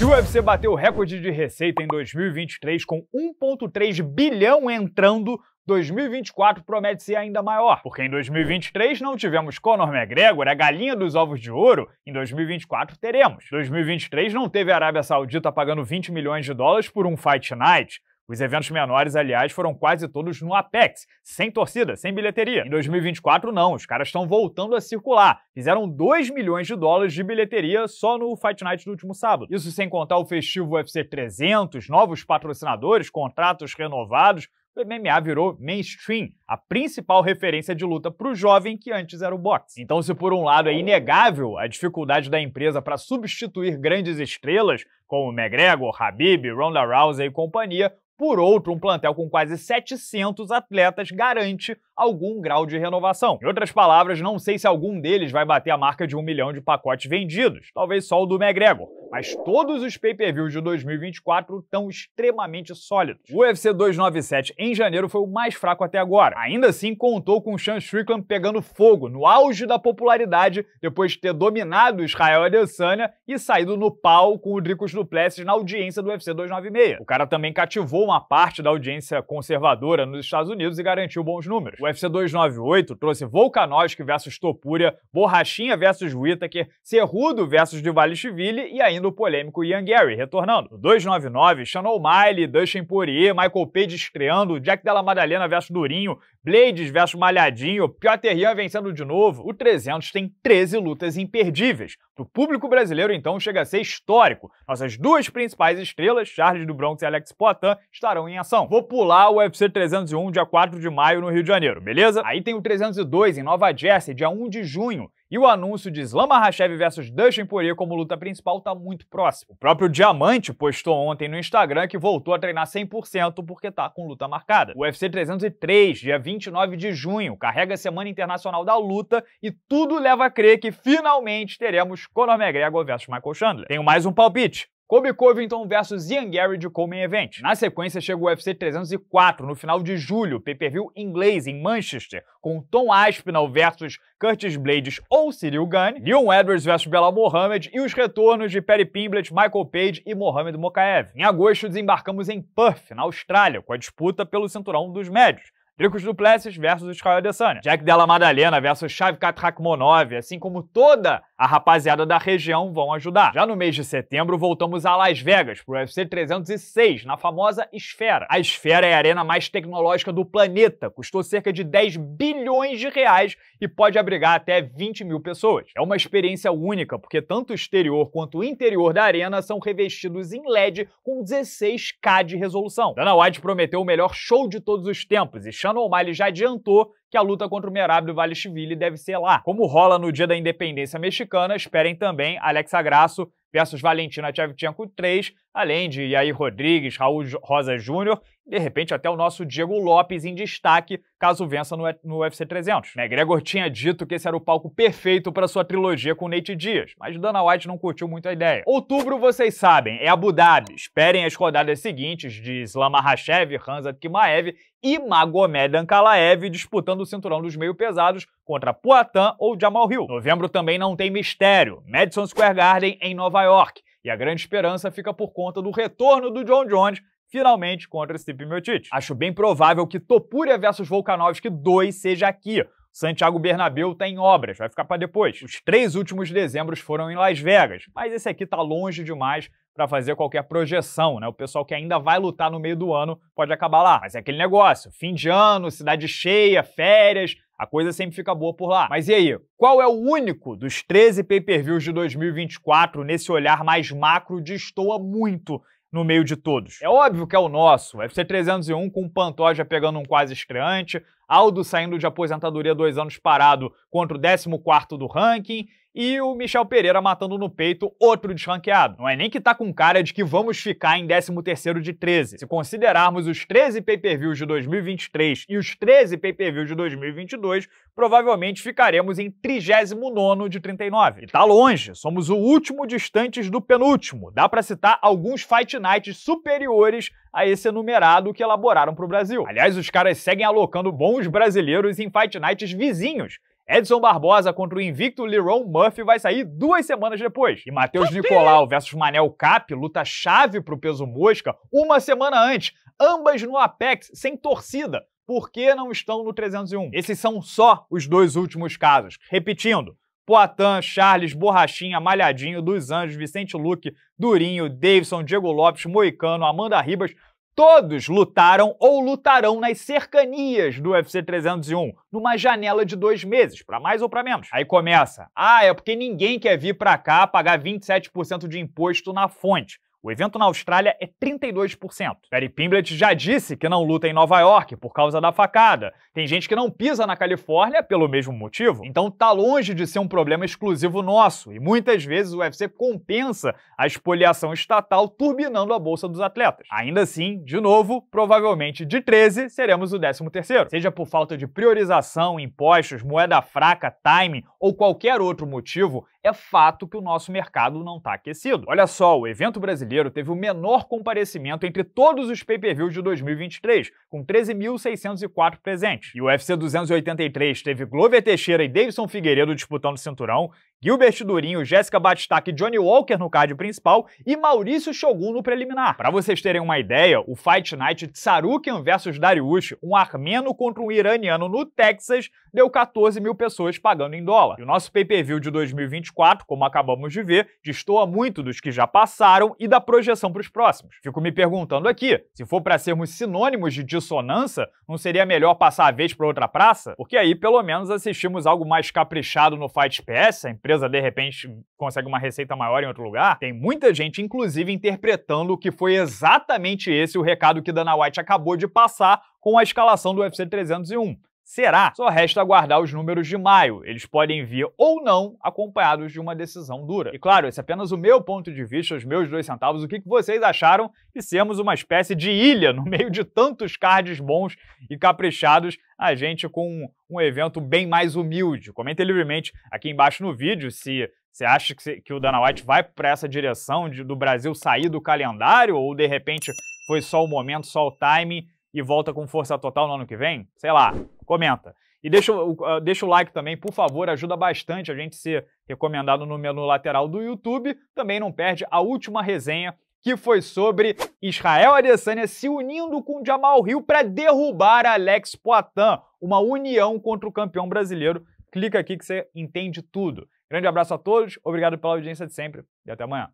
E o UFC bateu o recorde de receita em 2023 com 1,3 bilhão entrando 2024 promete ser ainda maior, porque em 2023 não tivemos Conor McGregor, a galinha dos ovos de ouro, em 2024 teremos. 2023 não teve a Arábia Saudita pagando 20 milhões de dólares por um Fight Night, os eventos menores, aliás, foram quase todos no Apex, sem torcida, sem bilheteria. Em 2024, não, os caras estão voltando a circular. Fizeram 2 milhões de dólares de bilheteria só no Fight Night do último sábado. Isso sem contar o festivo UFC 300, novos patrocinadores, contratos renovados. O MMA virou mainstream, a principal referência de luta para o jovem que antes era o boxe. Então, se por um lado é inegável a dificuldade da empresa para substituir grandes estrelas como McGregor, Habib, Ronda Rousey e companhia, por outro, um plantel com quase 700 atletas garante algum grau de renovação. Em outras palavras, não sei se algum deles vai bater a marca de um milhão de pacotes vendidos, talvez só o do McGregor mas todos os pay-per-views de 2024 estão extremamente sólidos. O UFC 297 em janeiro foi o mais fraco até agora. Ainda assim, contou com Sean Strickland pegando fogo no auge da popularidade depois de ter dominado Israel Adesanya e saído no pau com o Dricos Duplessis na audiência do UFC 296. O cara também cativou uma parte da audiência conservadora nos Estados Unidos e garantiu bons números. O UFC 298 trouxe Volkanovski versus Topuria, Borrachinha versus Whittaker, Cerrudo versus Duvalichvili e ainda ainda o polêmico Ian Gary retornando. 299, Shannon O'Malley, Dustin Poirier, Michael Page estreando, Jack Della Madalena versus Durinho, Blades versus Malhadinho, Piotr Ian vencendo de novo. O 300 tem 13 lutas imperdíveis. Do público brasileiro, então, chega a ser histórico. Nossas duas principais estrelas, Charles do Bronx e Alex Poitin, estarão em ação. Vou pular o UFC 301, dia 4 de maio, no Rio de Janeiro, beleza? Aí tem o 302 em Nova Jersey, dia 1 de junho. E o anúncio de Islam Makhachev versus Dustin Poirier como luta principal está muito próximo. O próprio Diamante postou ontem no Instagram que voltou a treinar 100% porque está com luta marcada. O UFC 303, dia 29 de junho, carrega a Semana Internacional da Luta e tudo leva a crer que finalmente teremos Conor McGregor versus Michael Chandler. Tenho mais um palpite. Kobe Covington versus Ian Gary de Coleman Event. Na sequência, chega o UFC 304 no final de julho, pay-per-view inglês em Manchester, com Tom Aspinall versus Curtis Blades ou Cyril Gane, Leon Edwards versus Bela Mohamed e os retornos de Perry Pimblett, Michael Page e Mohamed Mokaev. Em agosto, desembarcamos em Perth, na Austrália, com a disputa pelo cinturão dos médios. Dricos Duplessis versus Israel Adesanya, Jack Della Madalena versus Chave Rakhmonov, assim como toda a rapaziada da região vão ajudar. Já no mês de setembro, voltamos a Las Vegas, pro UFC 306, na famosa Esfera. A Esfera é a arena mais tecnológica do planeta, custou cerca de 10 bilhões de reais e pode abrigar até 20 mil pessoas. É uma experiência única, porque tanto o exterior quanto o interior da arena são revestidos em LED com 16K de resolução. Dana White prometeu o melhor show de todos os tempos e Shannon O'Malley já adiantou que a luta contra o Merab Valishvili deve ser lá. Como rola no dia da independência mexicana, esperem também Alexa Grasso versus Valentina Tchevchenko 3, além de Yair Rodrigues, Raul Rosa Júnior, de repente até o nosso Diego Lopes em destaque, caso vença no, UFC 300. Né? Gregor tinha dito que esse era o palco perfeito para sua trilogia com Nate Dias, mas Dana White não curtiu muito a ideia. Outubro, vocês sabem, é Abu Dhabi. Esperem as rodadas seguintes de Islam Makhachev, Hamzat Kimaev e Magomed Ankalaev disputando o cinturão dos meio pesados contra Poatan ou Jamal Hill. Novembro também não tem mistério. Madison Square Garden em Nova York. E a grande esperança fica por conta do retorno do John Jones, finalmente contra Stipe Miocic. Acho bem provável que Topuria versus Volkanovski 2 seja aqui. Santiago Bernabéu está em obras, vai ficar para depois. Os três últimos dezembros foram em Las Vegas, mas esse aqui tá longe demais para fazer qualquer projeção, né? O pessoal que ainda vai lutar no meio do ano pode acabar lá. Mas é aquele negócio, fim de ano, cidade cheia, férias, a coisa sempre fica boa por lá. Mas e aí? Qual é o único dos 13 pay-per-views de 2024 nesse olhar mais macro destoa muito no meio de todos? É óbvio que é o nosso, o UFC 301 com o Pantoja pegando um quase estreante, Aldo saindo de aposentadoria dois anos parado contra o 14 do ranking e o Michel Pereira matando no peito outro desranqueado. Não é nem que tá com cara de que vamos ficar em 13 de 13. Se considerarmos os 13 pay-per-views de 2023 e os 13 pay-per-views de 2022, provavelmente ficaremos em 39 de 39. E tá longe, somos o último distantes do penúltimo. Dá para citar alguns Fight Nights superiores a esse enumerado que elaboraram pro Brasil. Aliás, os caras seguem alocando bons alguns brasileiros em fight nights vizinhos. Edson Barbosa contra o invicto Lerone Murphy vai sair duas semanas depois. E Matheus Nicolau versus Manel Cap, luta chave para o peso mosca, uma semana antes. Ambas no Apex, sem torcida. Por que não estão no 301? Esses são só os dois últimos casos. Repetindo, Poitin, Charles, Borrachinha, Malhadinho, Dos Anjos, Vicente Luque, Durinho, Davidson, Diego Lopes, Moicano, Amanda Ribas, Todos lutaram ou lutarão nas cercanias do UFC 301, numa janela de dois meses, para mais ou para menos. Aí começa: ah, é porque ninguém quer vir para cá pagar 27% de imposto na fonte. O evento na Austrália é 32%. Perry Pimblett já disse que não luta em Nova York por causa da facada. Tem gente que não pisa na Califórnia pelo mesmo motivo. Então tá longe de ser um problema exclusivo nosso e muitas vezes o UFC compensa a espoliação estatal turbinando a bolsa dos atletas. Ainda assim, de novo, provavelmente de 13 seremos o 13º. Seja por falta de priorização, impostos, moeda fraca, timing ou qualquer outro motivo, é fato que o nosso mercado não está aquecido. Olha só, o evento brasileiro teve o menor comparecimento entre todos os pay-per-views de 2023, com 13.604 presentes. E o UFC 283 teve Glover Teixeira e Davidson Figueiredo disputando o cinturão, Gilbert Durinho, Jéssica Batistac e Johnny Walker no card principal e Maurício Shogun no preliminar. Para vocês terem uma ideia, o Fight Night Tsarukian versus Dariush, um armeno contra um iraniano no Texas, deu 14 mil pessoas pagando em dólar. E o nosso pay-per-view de 2024, como acabamos de ver, destoa muito dos que já passaram e da projeção para os próximos. Fico me perguntando aqui, se for para sermos sinônimos de dissonância, não seria melhor passar a vez para outra praça? Porque aí pelo menos assistimos algo mais caprichado no Fight PS, empresa de repente consegue uma receita maior em outro lugar, tem muita gente, inclusive, interpretando que foi exatamente esse o recado que Dana White acabou de passar com a escalação do UFC 301. Será? Só resta aguardar os números de maio. Eles podem vir ou não acompanhados de uma decisão dura. E claro, esse é apenas o meu ponto de vista, os meus dois centavos. O que vocês acharam de sermos uma espécie de ilha no meio de tantos cards bons e caprichados, a gente com um evento bem mais humilde? Comente livremente aqui embaixo no vídeo se você acha que, que o Dana White vai para essa direção de, do Brasil sair do calendário ou de repente foi só o momento, só o timing? e volta com força total no ano que vem? Sei lá, comenta. E deixa, ah, deixa o like também, por favor, ajuda bastante a gente ser recomendado no menu lateral do YouTube. Também não perde a última resenha, que foi sobre Israel Adesanya se unindo com Jamal Hill para derrubar Alex Poitin, uma união contra o campeão brasileiro. Clica aqui que você entende tudo. Grande abraço a todos, obrigado pela audiência de sempre e até amanhã.